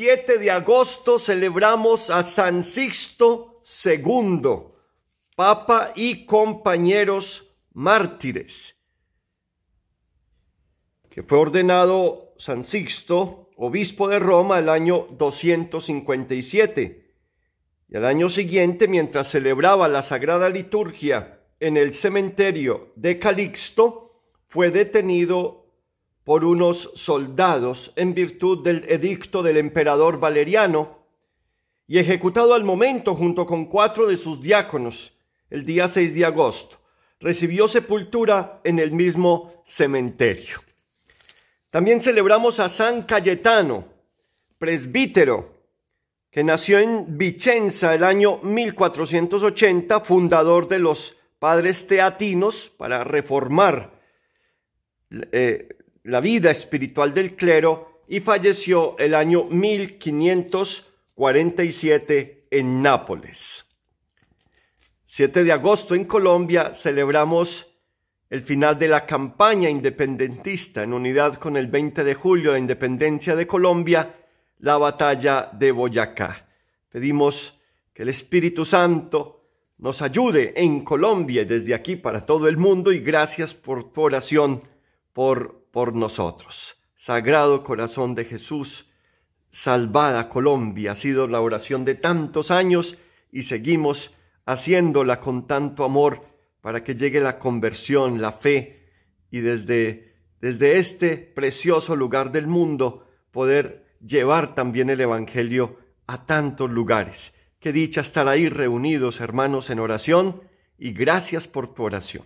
7 de agosto celebramos a San Sixto II, Papa y compañeros mártires, que fue ordenado San Sixto, obispo de Roma, el año 257. Y al año siguiente, mientras celebraba la Sagrada Liturgia en el cementerio de Calixto, fue detenido por unos soldados en virtud del edicto del emperador Valeriano y ejecutado al momento junto con cuatro de sus diáconos el día 6 de agosto. Recibió sepultura en el mismo cementerio. También celebramos a San Cayetano, presbítero, que nació en Vicenza el año 1480, fundador de los padres teatinos para reformar eh, la vida espiritual del clero y falleció el año 1547 en Nápoles. 7 de agosto en Colombia celebramos el final de la campaña independentista en unidad con el 20 de julio, la independencia de Colombia, la batalla de Boyacá. Pedimos que el Espíritu Santo nos ayude en Colombia y desde aquí para todo el mundo y gracias por tu oración, por por nosotros. Sagrado Corazón de Jesús, salvada Colombia, ha sido la oración de tantos años y seguimos haciéndola con tanto amor para que llegue la conversión, la fe y desde, desde este precioso lugar del mundo poder llevar también el Evangelio a tantos lugares. Qué dicha estar ahí reunidos, hermanos, en oración, y gracias por tu oración.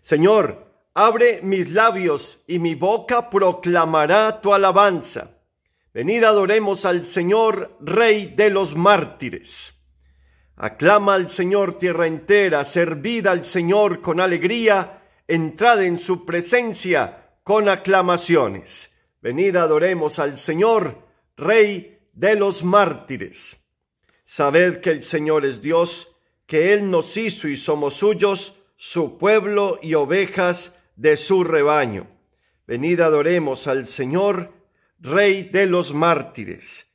Señor, Abre mis labios y mi boca proclamará tu alabanza. Venid adoremos al Señor, Rey de los mártires. Aclama al Señor tierra entera, servid al Señor con alegría, entrad en su presencia con aclamaciones. Venid adoremos al Señor, Rey de los mártires. Sabed que el Señor es Dios, que Él nos hizo y somos suyos, su pueblo y ovejas de su rebaño. Venid adoremos al Señor, Rey de los mártires.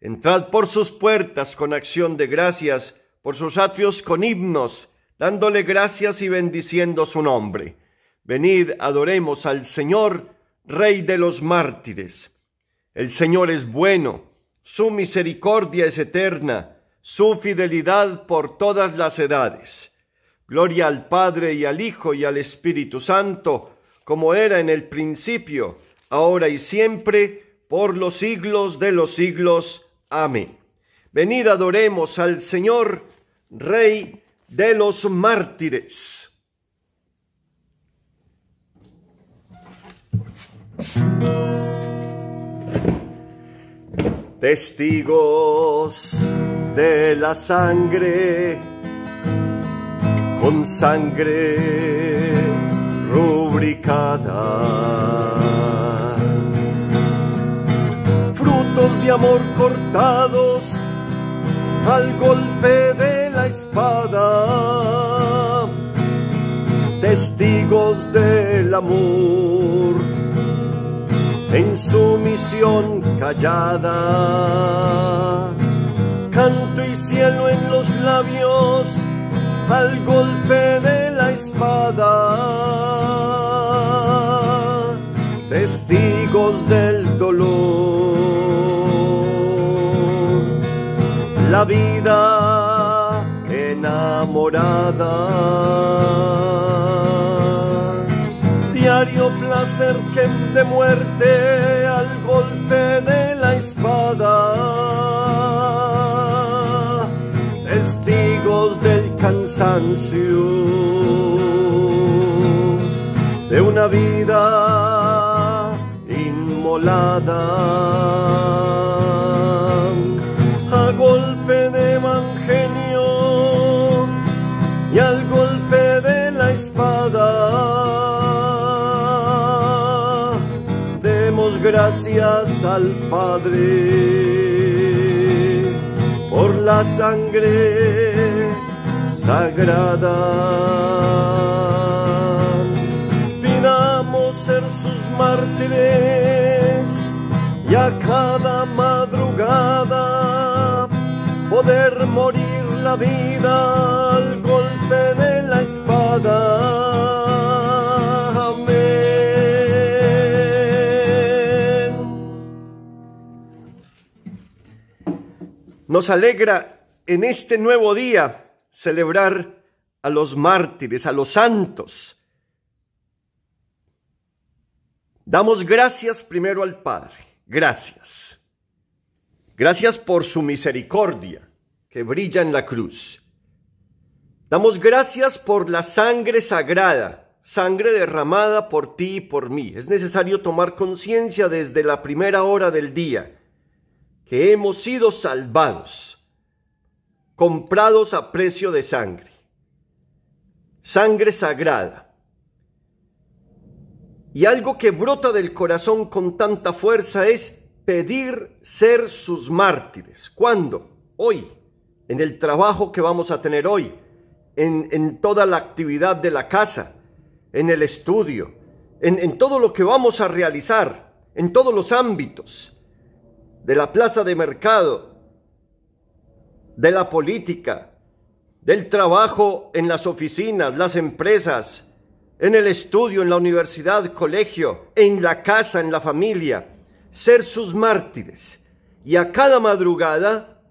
Entrad por sus puertas con acción de gracias, por sus atrios con himnos, dándole gracias y bendiciendo su nombre. Venid adoremos al Señor, Rey de los mártires. El Señor es bueno, su misericordia es eterna, su fidelidad por todas las edades. Gloria al Padre y al Hijo y al Espíritu Santo, como era en el principio, ahora y siempre, por los siglos de los siglos. Amén. Venid adoremos al Señor, Rey de los mártires. Testigos de la sangre sangre rubricada. Frutos de amor cortados al golpe de la espada. Testigos del amor en su misión callada. Canto y cielo en los labios al golpe de la espada, testigos del dolor, la vida enamorada, diario placer que de muerte al golpe de la espada testigos del de una vida inmolada a golpe de mangenio... y al golpe de la espada demos gracias al Padre por la sangre sagrada. Pidamos ser sus mártires y a cada madrugada poder morir la vida al golpe de la espada. Nos alegra en este nuevo día celebrar a los mártires, a los santos. Damos gracias primero al Padre. Gracias. Gracias por su misericordia que brilla en la cruz. Damos gracias por la sangre sagrada, sangre derramada por ti y por mí. Es necesario tomar conciencia desde la primera hora del día que hemos sido salvados comprados a precio de sangre, sangre sagrada. Y algo que brota del corazón con tanta fuerza es pedir ser sus mártires. ¿Cuándo? Hoy, en el trabajo que vamos a tener hoy, en, toda la actividad de la casa, en el estudio, en, en todo lo que vamos a realizar, en todos los ámbitos, de la plaza de mercado, de la política, del trabajo en las oficinas, las empresas, en el estudio, en la universidad, colegio, en la casa, en la familia, ser sus mártires y a cada madrugada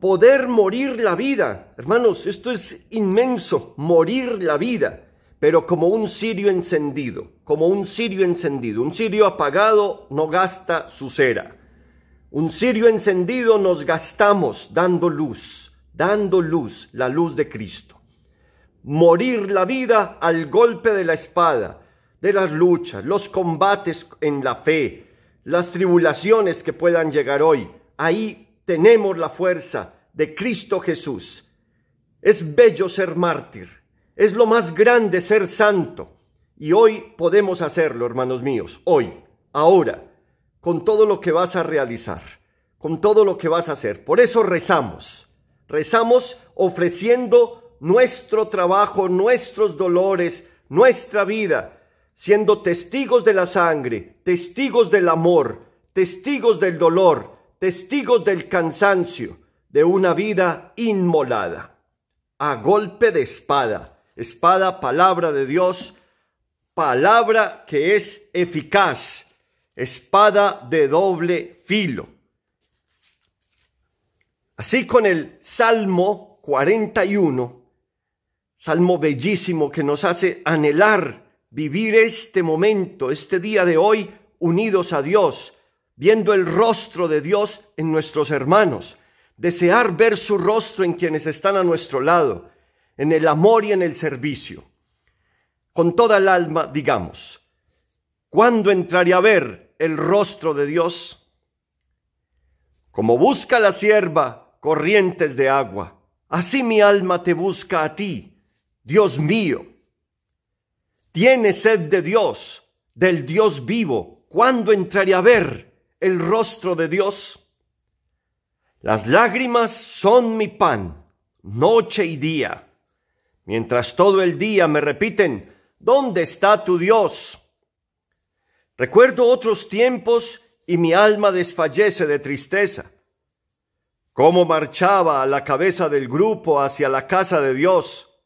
poder morir la vida. Hermanos, esto es inmenso, morir la vida, pero como un cirio encendido, como un cirio encendido. Un cirio apagado no gasta su cera. Un cirio encendido nos gastamos dando luz, dando luz, la luz de Cristo. Morir la vida al golpe de la espada, de las luchas, los combates en la fe, las tribulaciones que puedan llegar hoy. Ahí tenemos la fuerza de Cristo Jesús. Es bello ser mártir, es lo más grande ser santo. Y hoy podemos hacerlo, hermanos míos, hoy, ahora con todo lo que vas a realizar, con todo lo que vas a hacer. Por eso rezamos, rezamos ofreciendo nuestro trabajo, nuestros dolores, nuestra vida, siendo testigos de la sangre, testigos del amor, testigos del dolor, testigos del cansancio, de una vida inmolada. A golpe de espada, espada, palabra de Dios, palabra que es eficaz espada de doble filo. Así con el Salmo 41, Salmo bellísimo que nos hace anhelar vivir este momento, este día de hoy, unidos a Dios, viendo el rostro de Dios en nuestros hermanos, desear ver su rostro en quienes están a nuestro lado, en el amor y en el servicio. Con toda el alma, digamos, ¿cuándo entraré a ver el rostro de Dios. Como busca la sierva corrientes de agua, así mi alma te busca a ti, Dios mío. Tiene sed de Dios, del Dios vivo. ¿Cuándo entraré a ver el rostro de Dios? Las lágrimas son mi pan, noche y día. Mientras todo el día me repiten, ¿dónde está tu Dios? Recuerdo otros tiempos y mi alma desfallece de tristeza. Cómo marchaba a la cabeza del grupo hacia la casa de Dios,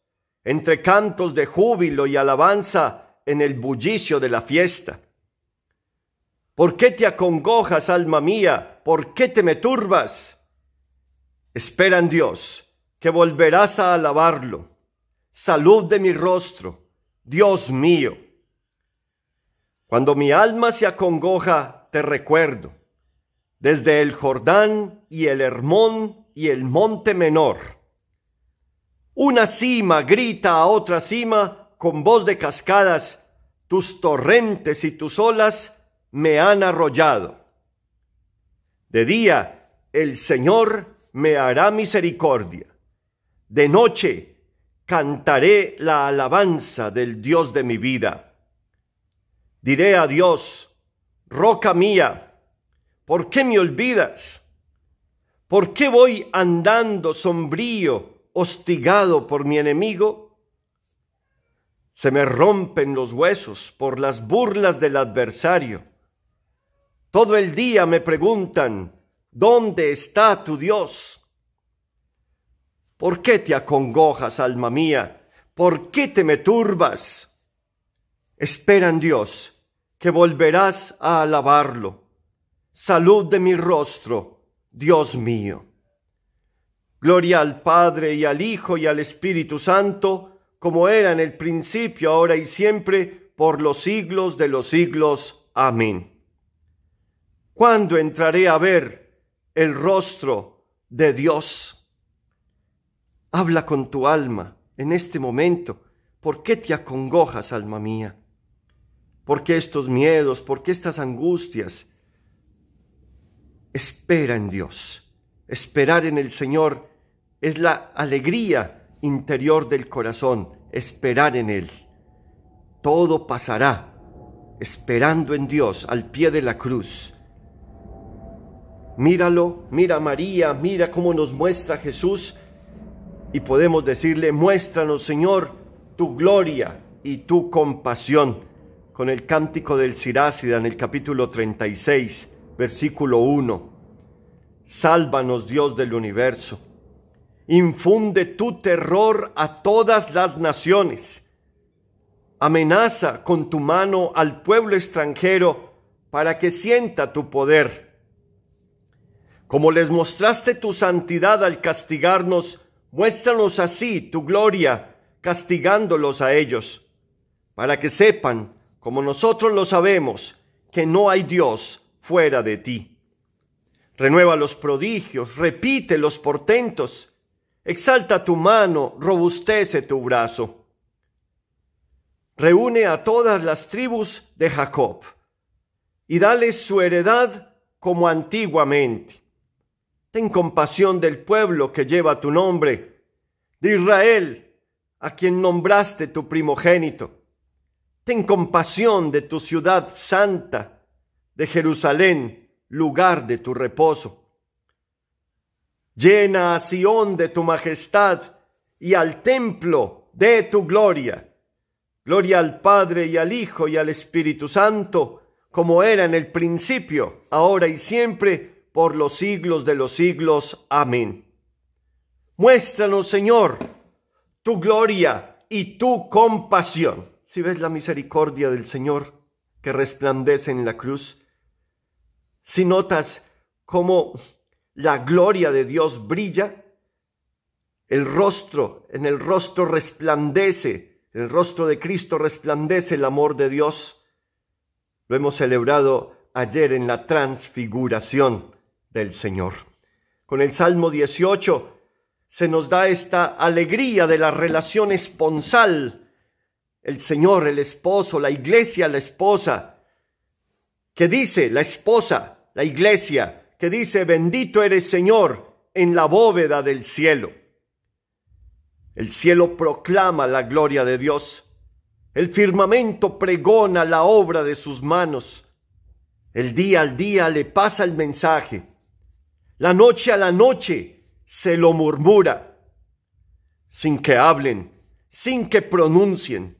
entre cantos de júbilo y alabanza en el bullicio de la fiesta. ¿Por qué te acongojas, alma mía? ¿Por qué te me turbas? Espera en Dios, que volverás a alabarlo. Salud de mi rostro, Dios mío. Cuando mi alma se acongoja, te recuerdo. Desde el Jordán y el Hermón y el Monte Menor. Una cima grita a otra cima con voz de cascadas, tus torrentes y tus olas me han arrollado. De día el Señor me hará misericordia. De noche cantaré la alabanza del Dios de mi vida Diré a Dios, roca mía, ¿por qué me olvidas? ¿Por qué voy andando sombrío, hostigado por mi enemigo? Se me rompen los huesos por las burlas del adversario. Todo el día me preguntan, ¿dónde está tu Dios? ¿Por qué te acongojas, alma mía? ¿Por qué te me turbas? Espera en Dios, que volverás a alabarlo. Salud de mi rostro, Dios mío. Gloria al Padre y al Hijo y al Espíritu Santo, como era en el principio, ahora y siempre, por los siglos de los siglos. Amén. ¿Cuándo entraré a ver el rostro de Dios? Habla con tu alma en este momento. ¿Por qué te acongojas, alma mía? ¿Por estos miedos? porque estas angustias? Espera en Dios. Esperar en el Señor es la alegría interior del corazón. Esperar en Él. Todo pasará. Esperando en Dios al pie de la cruz. Míralo, mira María, mira cómo nos muestra Jesús y podemos decirle, muéstranos Señor tu gloria y tu compasión con el cántico del Sirácida en el capítulo 36, versículo 1. Sálvanos Dios del universo. Infunde tu terror a todas las naciones. Amenaza con tu mano al pueblo extranjero para que sienta tu poder. Como les mostraste tu santidad al castigarnos, muéstranos así tu gloria, castigándolos a ellos, para que sepan como nosotros lo sabemos, que no hay Dios fuera de ti. Renueva los prodigios, repite los portentos, exalta tu mano, robustece tu brazo. Reúne a todas las tribus de Jacob y dales su heredad como antiguamente. Ten compasión del pueblo que lleva tu nombre, de Israel, a quien nombraste tu primogénito en compasión de tu ciudad santa, de Jerusalén, lugar de tu reposo. Llena a Sión de tu majestad y al templo de tu gloria. Gloria al Padre y al Hijo y al Espíritu Santo, como era en el principio, ahora y siempre, por los siglos de los siglos. Amén. Muéstranos, Señor, tu gloria y tu compasión si ves la misericordia del Señor que resplandece en la cruz, si notas cómo la gloria de Dios brilla, el rostro, en el rostro resplandece, el rostro de Cristo resplandece el amor de Dios. Lo hemos celebrado ayer en la transfiguración del Señor. Con el Salmo 18 se nos da esta alegría de la relación esponsal el Señor, el esposo, la iglesia, la esposa. ¿Qué dice la esposa, la iglesia? Que dice, bendito eres Señor en la bóveda del cielo. El cielo proclama la gloria de Dios. El firmamento pregona la obra de sus manos. El día al día le pasa el mensaje. La noche a la noche se lo murmura. Sin que hablen, sin que pronuncien,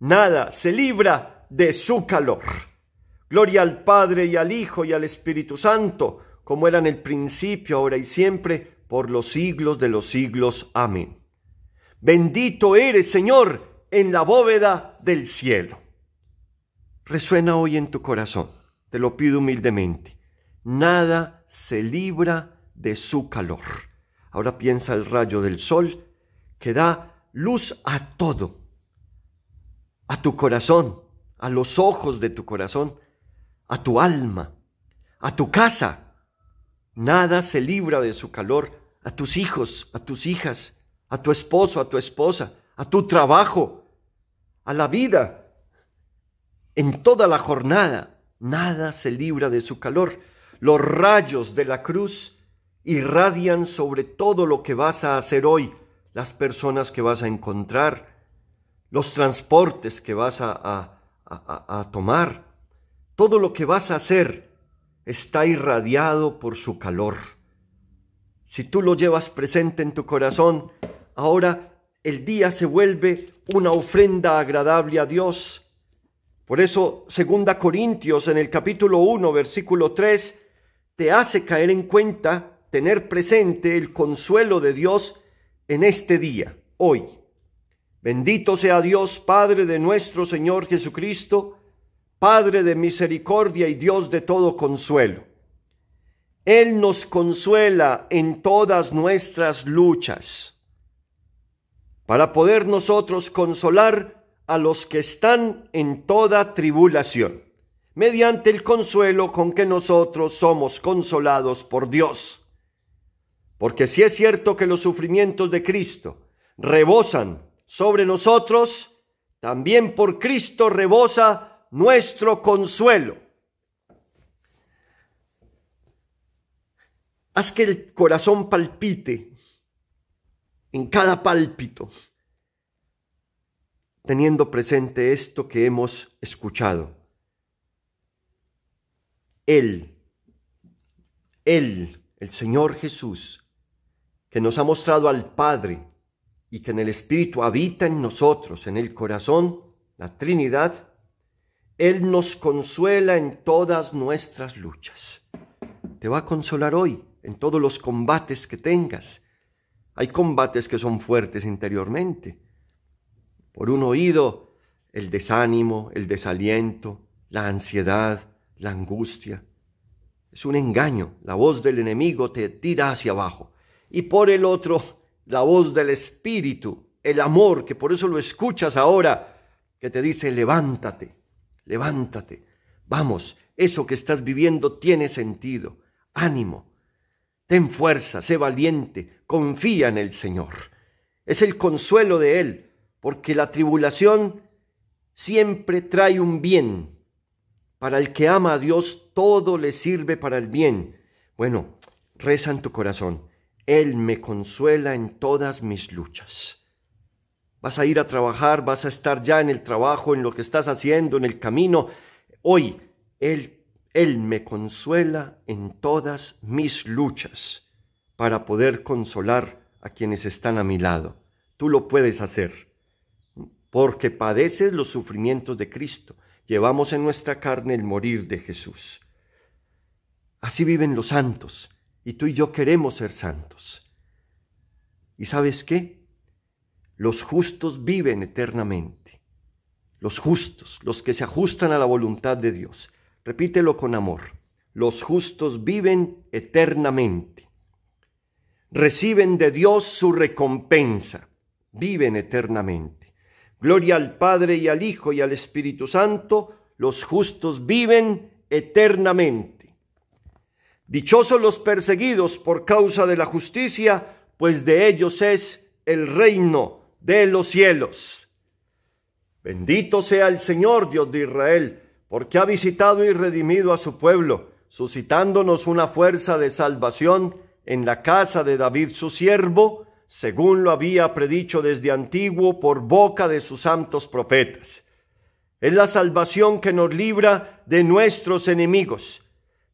nada se libra de su calor. Gloria al Padre y al Hijo y al Espíritu Santo, como era en el principio, ahora y siempre, por los siglos de los siglos. Amén. Bendito eres, Señor, en la bóveda del cielo. Resuena hoy en tu corazón, te lo pido humildemente. Nada se libra de su calor. Ahora piensa el rayo del sol que da luz a todo a tu corazón, a los ojos de tu corazón, a tu alma, a tu casa. Nada se libra de su calor, a tus hijos, a tus hijas, a tu esposo, a tu esposa, a tu trabajo, a la vida. En toda la jornada, nada se libra de su calor. Los rayos de la cruz irradian sobre todo lo que vas a hacer hoy, las personas que vas a encontrar, los transportes que vas a, tomar, todo lo que vas a hacer está irradiado por su calor. Si tú lo llevas presente en tu corazón, ahora el día se vuelve una ofrenda agradable a Dios. Por eso, segunda Corintios en el capítulo 1, versículo 3, te hace caer en cuenta, tener presente el consuelo de Dios en este día, hoy. Bendito sea Dios, Padre de nuestro Señor Jesucristo, Padre de misericordia y Dios de todo consuelo. Él nos consuela en todas nuestras luchas, para poder nosotros consolar a los que están en toda tribulación, mediante el consuelo con que nosotros somos consolados por Dios. Porque si es cierto que los sufrimientos de Cristo rebosan sobre nosotros, también por Cristo rebosa nuestro consuelo. Haz que el corazón palpite en cada pálpito, teniendo presente esto que hemos escuchado. Él, Él, el Señor Jesús, que nos ha mostrado al Padre, y que en el Espíritu habita en nosotros, en el corazón, la Trinidad, Él nos consuela en todas nuestras luchas. Te va a consolar hoy en todos los combates que tengas. Hay combates que son fuertes interiormente. Por un oído, el desánimo, el desaliento, la ansiedad, la angustia. Es un engaño. La voz del enemigo te tira hacia abajo. Y por el otro, la voz del Espíritu, el amor, que por eso lo escuchas ahora, que te dice, levántate, levántate, vamos, eso que estás viviendo tiene sentido, ánimo, ten fuerza, sé valiente, confía en el Señor. Es el consuelo de Él, porque la tribulación siempre trae un bien. Para el que ama a Dios, todo le sirve para el bien. Bueno, reza en tu corazón él me consuela en todas mis luchas. Vas a ir a trabajar, vas a estar ya en el trabajo, en lo que estás haciendo, en el camino. Hoy, Él, Él me consuela en todas mis luchas para poder consolar a quienes están a mi lado. Tú lo puedes hacer, porque padeces los sufrimientos de Cristo. Llevamos en nuestra carne el morir de Jesús. Así viven los santos y tú y yo queremos ser santos. ¿Y sabes qué? Los justos viven eternamente. Los justos, los que se ajustan a la voluntad de Dios. Repítelo con amor. Los justos viven eternamente. Reciben de Dios su recompensa. Viven eternamente. Gloria al Padre y al Hijo y al Espíritu Santo. Los justos viven eternamente. Dichosos los perseguidos por causa de la justicia, pues de ellos es el reino de los cielos. Bendito sea el Señor Dios de Israel, porque ha visitado y redimido a su pueblo, suscitándonos una fuerza de salvación en la casa de David su siervo, según lo había predicho desde antiguo por boca de sus santos profetas. Es la salvación que nos libra de nuestros enemigos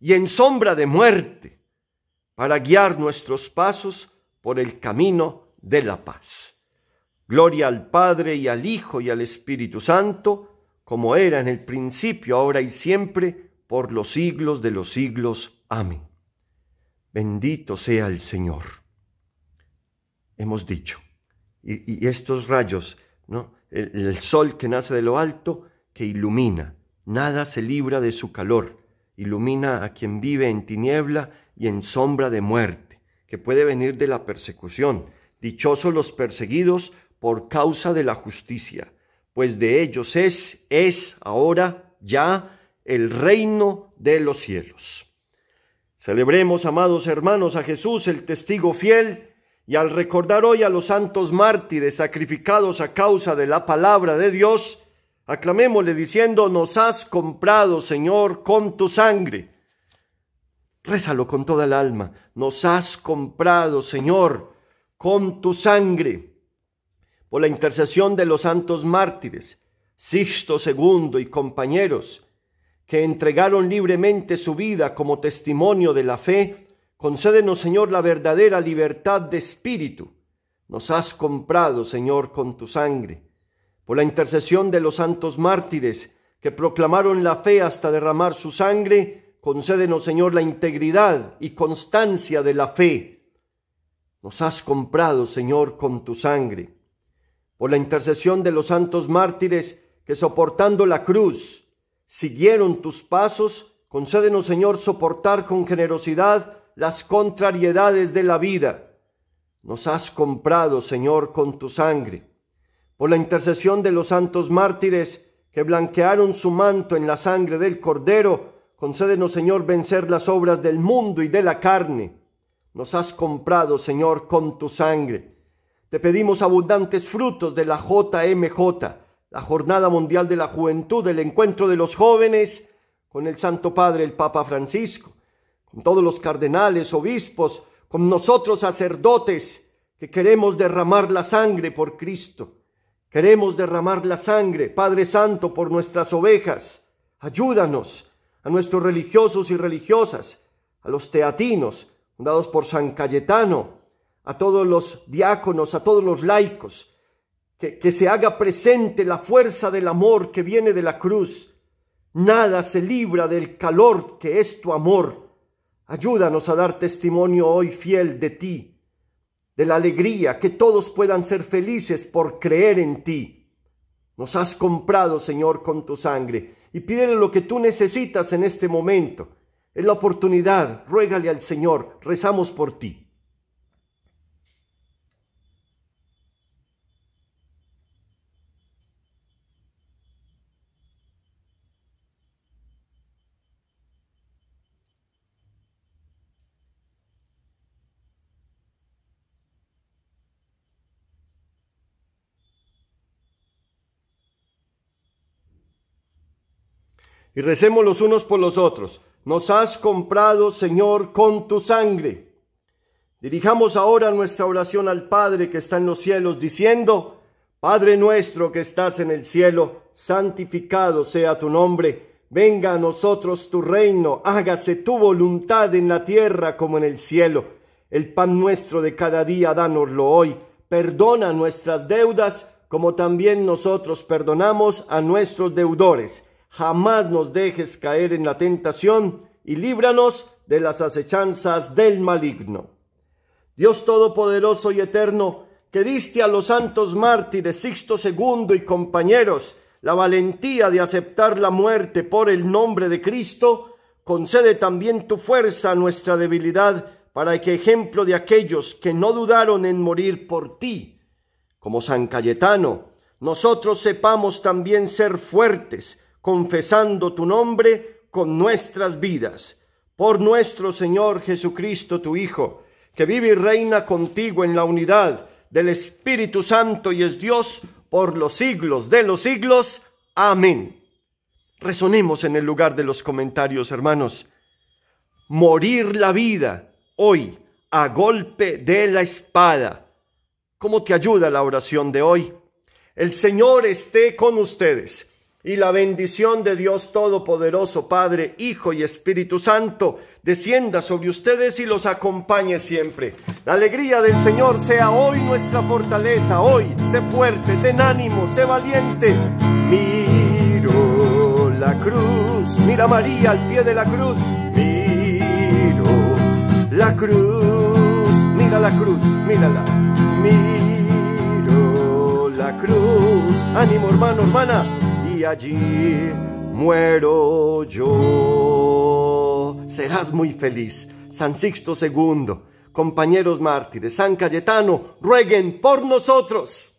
y en sombra de muerte, para guiar nuestros pasos por el camino de la paz. Gloria al Padre y al Hijo y al Espíritu Santo, como era en el principio, ahora y siempre, por los siglos de los siglos. Amén. Bendito sea el Señor. Hemos dicho, y, estos rayos, ¿no? El, el sol que nace de lo alto, que ilumina, nada se libra de su calor Ilumina a quien vive en tiniebla y en sombra de muerte, que puede venir de la persecución. Dichosos los perseguidos por causa de la justicia, pues de ellos es, es ahora ya el reino de los cielos. Celebremos, amados hermanos, a Jesús, el testigo fiel, y al recordar hoy a los santos mártires sacrificados a causa de la palabra de Dios, Aclamémosle diciendo, nos has comprado, Señor, con tu sangre. Rézalo con toda el alma. Nos has comprado, Señor, con tu sangre. Por la intercesión de los santos mártires, Sixto II y compañeros, que entregaron libremente su vida como testimonio de la fe, concédenos, Señor, la verdadera libertad de espíritu. Nos has comprado, Señor, con tu sangre por la intercesión de los santos mártires que proclamaron la fe hasta derramar su sangre, concédenos, Señor, la integridad y constancia de la fe. Nos has comprado, Señor, con tu sangre. Por la intercesión de los santos mártires que soportando la cruz siguieron tus pasos, concédenos, Señor, soportar con generosidad las contrariedades de la vida. Nos has comprado, Señor, con tu sangre por la intercesión de los santos mártires que blanquearon su manto en la sangre del Cordero, concédenos, Señor, vencer las obras del mundo y de la carne. Nos has comprado, Señor, con tu sangre. Te pedimos abundantes frutos de la JMJ, la Jornada Mundial de la Juventud, el encuentro de los jóvenes con el Santo Padre, el Papa Francisco, con todos los cardenales, obispos, con nosotros sacerdotes que queremos derramar la sangre por Cristo Queremos derramar la sangre, Padre Santo, por nuestras ovejas. Ayúdanos a nuestros religiosos y religiosas, a los teatinos, fundados por San Cayetano, a todos los diáconos, a todos los laicos, que se haga presente la fuerza del amor que viene de la cruz. Nada se libra del calor que es tu amor. Ayúdanos a dar testimonio hoy fiel de ti de la alegría, que todos puedan ser felices por creer en ti. Nos has comprado, Señor, con tu sangre, y pídele lo que tú necesitas en este momento. Es la oportunidad, ruégale al Señor, rezamos por ti. y recemos los unos por los otros. Nos has comprado, Señor, con tu sangre. Dirijamos ahora nuestra oración al Padre que está en los cielos, diciendo, Padre nuestro que estás en el cielo, santificado sea tu nombre, venga a nosotros tu reino, hágase tu voluntad en la tierra como en el cielo. El pan nuestro de cada día, dánoslo hoy, perdona nuestras deudas como también nosotros perdonamos a nuestros deudores jamás nos dejes caer en la tentación y líbranos de las acechanzas del maligno. Dios Todopoderoso y Eterno, que diste a los santos mártires Sixto II y compañeros la valentía de aceptar la muerte por el nombre de Cristo, concede también tu fuerza a nuestra debilidad para que ejemplo de aquellos que no dudaron en morir por ti, como San Cayetano, nosotros sepamos también ser fuertes, confesando tu nombre con nuestras vidas. Por nuestro Señor Jesucristo, tu Hijo, que vive y reina contigo en la unidad del Espíritu Santo y es Dios por los siglos de los siglos. Amén. Resonemos en el lugar de los comentarios, hermanos. Morir la vida hoy a golpe de la espada. ¿Cómo te ayuda la oración de hoy? El Señor esté con ustedes y la bendición de Dios Todopoderoso, Padre, Hijo y Espíritu Santo, descienda sobre ustedes y los acompañe siempre. La alegría del Señor sea hoy nuestra fortaleza, hoy, sé fuerte, ten ánimo, sé valiente. Miro la cruz, mira María al pie de la cruz, miro la cruz, mira la cruz, mírala, miro la cruz, ánimo hermano, hermana allí muero yo. Serás muy feliz, San Sixto II, compañeros mártires, San Cayetano, rueguen por nosotros.